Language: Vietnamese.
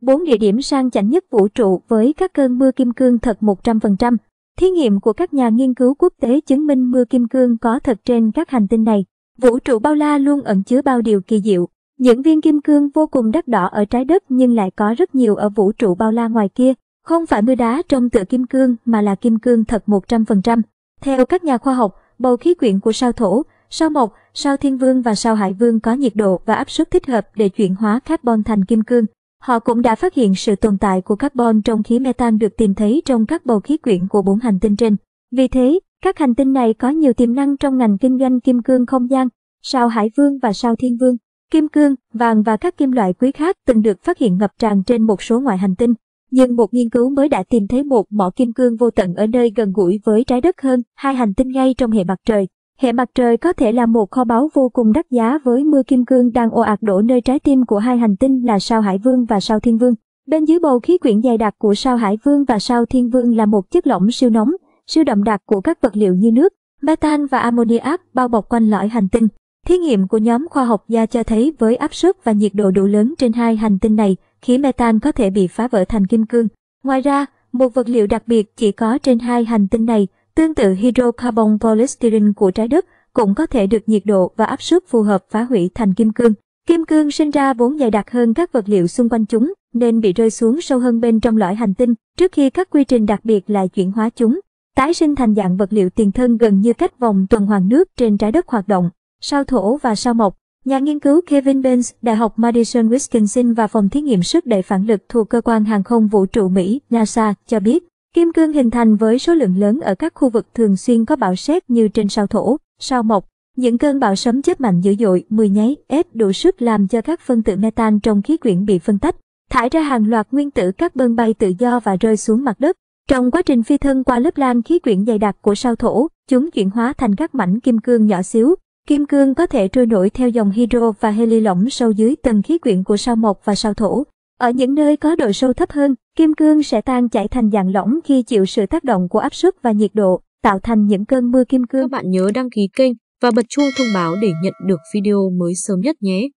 4 địa điểm sang chảnh nhất vũ trụ với các cơn mưa kim cương thật 100%. Thí nghiệm của các nhà nghiên cứu quốc tế chứng minh mưa kim cương có thật trên các hành tinh này. Vũ trụ bao la luôn ẩn chứa bao điều kỳ diệu. Những viên kim cương vô cùng đắt đỏ ở trái đất nhưng lại có rất nhiều ở vũ trụ bao la ngoài kia. Không phải mưa đá trong tựa kim cương mà là kim cương thật 100%. Theo các nhà khoa học, bầu khí quyển của sao thổ, sao mộc, sao thiên vương và sao hải vương có nhiệt độ và áp suất thích hợp để chuyển hóa carbon thành kim cương. Họ cũng đã phát hiện sự tồn tại của carbon trong khí metan được tìm thấy trong các bầu khí quyển của bốn hành tinh trên. Vì thế, các hành tinh này có nhiều tiềm năng trong ngành kinh doanh kim cương không gian, sao Hải Vương và sao Thiên Vương. Kim cương, vàng và các kim loại quý khác từng được phát hiện ngập tràn trên một số ngoại hành tinh. Nhưng một nghiên cứu mới đã tìm thấy một mỏ kim cương vô tận ở nơi gần gũi với trái đất hơn hai hành tinh ngay trong hệ mặt trời. Hệ mặt trời có thể là một kho báu vô cùng đắt giá với mưa kim cương đang ồ ạt đổ nơi trái tim của hai hành tinh là sao Hải Vương và sao Thiên Vương. Bên dưới bầu khí quyển dày đặc của sao Hải Vương và sao Thiên Vương là một chất lỏng siêu nóng, siêu đậm đặc của các vật liệu như nước, metan và ammoniac bao bọc quanh lõi hành tinh. Thí nghiệm của nhóm khoa học gia cho thấy với áp suất và nhiệt độ đủ lớn trên hai hành tinh này, khí metan có thể bị phá vỡ thành kim cương. Ngoài ra, một vật liệu đặc biệt chỉ có trên hai hành tinh này Tương tự hydrocarbon polystyrene của trái đất cũng có thể được nhiệt độ và áp suất phù hợp phá hủy thành kim cương. Kim cương sinh ra vốn dày đặc hơn các vật liệu xung quanh chúng, nên bị rơi xuống sâu hơn bên trong lõi hành tinh, trước khi các quy trình đặc biệt lại chuyển hóa chúng, tái sinh thành dạng vật liệu tiền thân gần như cách vòng tuần hoàn nước trên trái đất hoạt động. Sao thổ và sao mộc, nhà nghiên cứu Kevin Benz, Đại học Madison Wisconsin và phòng thí nghiệm sức đẩy phản lực thuộc cơ quan hàng không vũ trụ Mỹ, NASA cho biết, Kim cương hình thành với số lượng lớn ở các khu vực thường xuyên có bão sét như trên sao thổ, sao mộc. Những cơn bão sấm chớp mạnh dữ dội, 10 nháy, ép đủ sức làm cho các phân tử metan trong khí quyển bị phân tách, thải ra hàng loạt nguyên tử các carbon bay tự do và rơi xuống mặt đất. Trong quá trình phi thân qua lớp lan khí quyển dày đặc của sao thổ, chúng chuyển hóa thành các mảnh kim cương nhỏ xíu. Kim cương có thể trôi nổi theo dòng hydro và heli lỏng sâu dưới tầng khí quyển của sao mộc và sao thổ. Ở những nơi có độ sâu thấp hơn, Kim cương sẽ tan chảy thành dạng lỏng khi chịu sự tác động của áp suất và nhiệt độ, tạo thành những cơn mưa kim cương. Các bạn nhớ đăng ký kênh và bật chuông thông báo để nhận được video mới sớm nhất nhé.